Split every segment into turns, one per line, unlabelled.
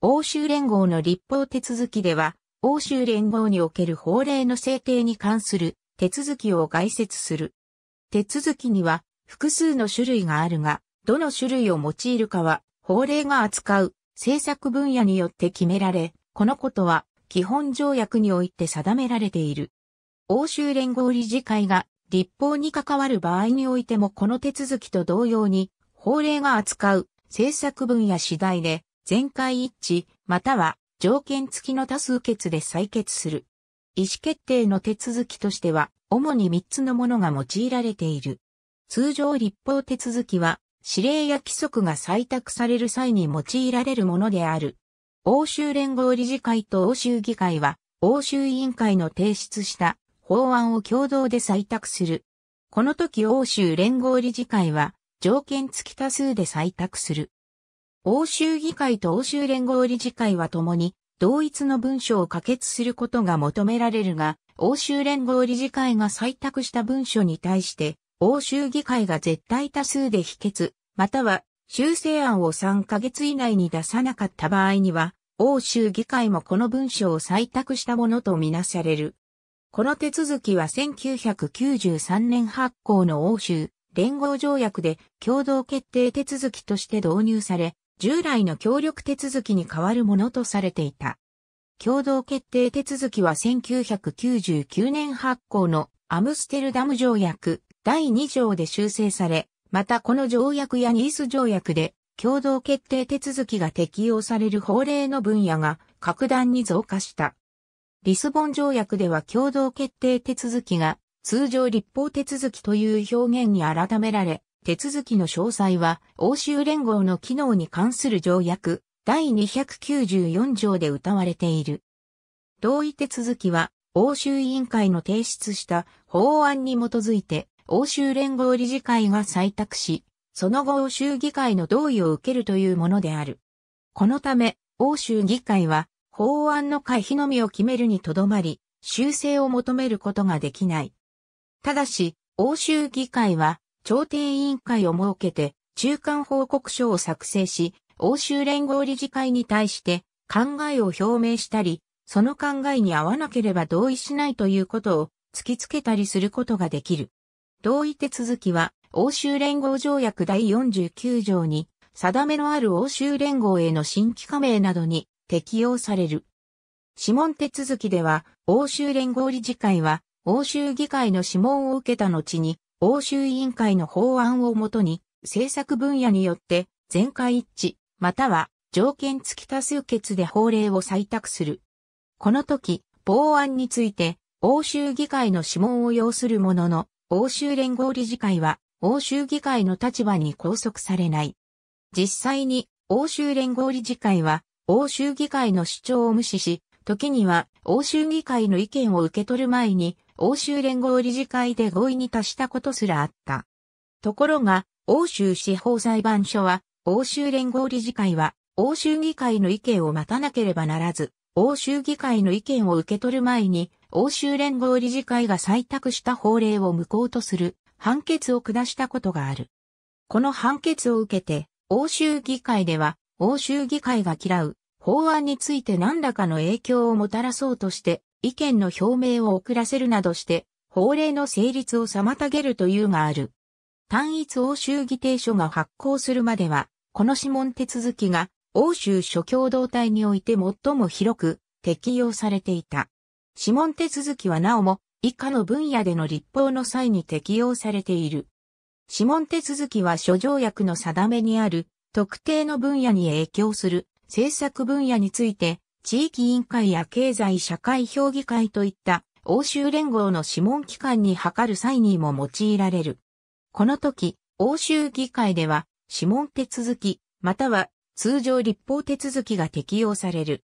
欧州連合の立法手続きでは、欧州連合における法令の制定に関する手続きを概説する。手続きには複数の種類があるが、どの種類を用いるかは法令が扱う政策分野によって決められ、このことは基本条約において定められている。欧州連合理事会が立法に関わる場合においてもこの手続きと同様に法令が扱う政策分野次第で全会一致、または条件付きの多数決で採決する。意思決定の手続きとしては、主に3つのものが用いられている。通常立法手続きは、指令や規則が採択される際に用いられるものである。欧州連合理事会と欧州議会は、欧州委員会の提出した法案を共同で採択する。この時欧州連合理事会は、条件付き多数で採択する。欧州議会と欧州連合理事会は共に、同一の文書を可決することが求められるが、欧州連合理事会が採択した文書に対して、欧州議会が絶対多数で否決、または修正案を3ヶ月以内に出さなかった場合には、欧州議会もこの文書を採択したものとみなされる。この手続きは1993年発行の欧州連合条約で共同決定手続きとして導入され、従来の協力手続きに代わるものとされていた。共同決定手続きは1999年発行のアムステルダム条約第2条で修正され、またこの条約やニース条約で共同決定手続きが適用される法令の分野が格段に増加した。リスボン条約では共同決定手続きが通常立法手続きという表現に改められ、手続きの詳細は、欧州連合の機能に関する条約、第294条で謳われている。同意手続きは、欧州委員会の提出した法案に基づいて、欧州連合理事会が採択し、その後欧州議会の同意を受けるというものである。このため、欧州議会は、法案の回避のみを決めるにとどまり、修正を求めることができない。ただし、欧州議会は、調停委員会を設けて、中間報告書を作成し、欧州連合理事会に対して考えを表明したり、その考えに合わなければ同意しないということを突きつけたりすることができる。同意手続きは、欧州連合条約第49条に、定めのある欧州連合への新規加盟などに適用される。諮問手続きでは、欧州連合理事会は、欧州議会の諮問を受けた後に、欧州委員会の法案をもとに、政策分野によって全会一致、または条件付き多数決で法令を採択する。この時、法案について、欧州議会の諮問を要するものの、欧州連合理事会は、欧州議会の立場に拘束されない。実際に、欧州連合理事会は、欧州議会の主張を無視し、時には、欧州議会の意見を受け取る前に、欧州連合理事会で合意に達したことすらあった。ところが、欧州司法裁判所は、欧州連合理事会は、欧州議会の意見を待たなければならず、欧州議会の意見を受け取る前に、欧州連合理事会が採択した法令を無効とする判決を下したことがある。この判決を受けて、欧州議会では、欧州議会が嫌う法案について何らかの影響をもたらそうとして、意見の表明を遅らせるなどして、法令の成立を妨げるというがある。単一欧州議定書が発行するまでは、この諮問手続きが欧州諸共同体において最も広く適用されていた。諮問手続きはなおも以下の分野での立法の際に適用されている。諮問手続きは諸条約の定めにある特定の分野に影響する政策分野について地域委員会や経済社会評議会といった欧州連合の諮問機関に諮る際にも用いられる。この時、欧州議会では諮問手続き、または通常立法手続きが適用される。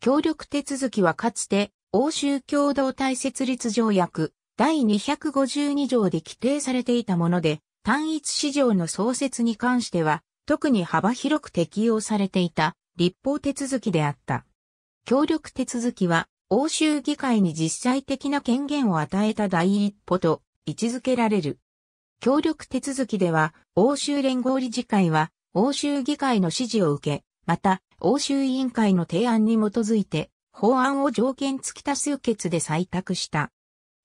協力手続きはかつて欧州共同体設立条約第252条で規定されていたもので、単一市場の創設に関しては特に幅広く適用されていた立法手続きであった。協力手続きは、欧州議会に実際的な権限を与えた第一歩と位置づけられる。協力手続きでは、欧州連合理事会は、欧州議会の指示を受け、また、欧州委員会の提案に基づいて、法案を条件付き多数決で採択した。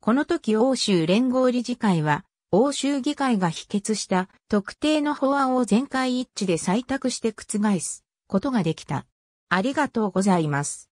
この時欧州連合理事会は、欧州議会が否決した特定の法案を全会一致で採択して覆す。ことができた。ありがとうございます。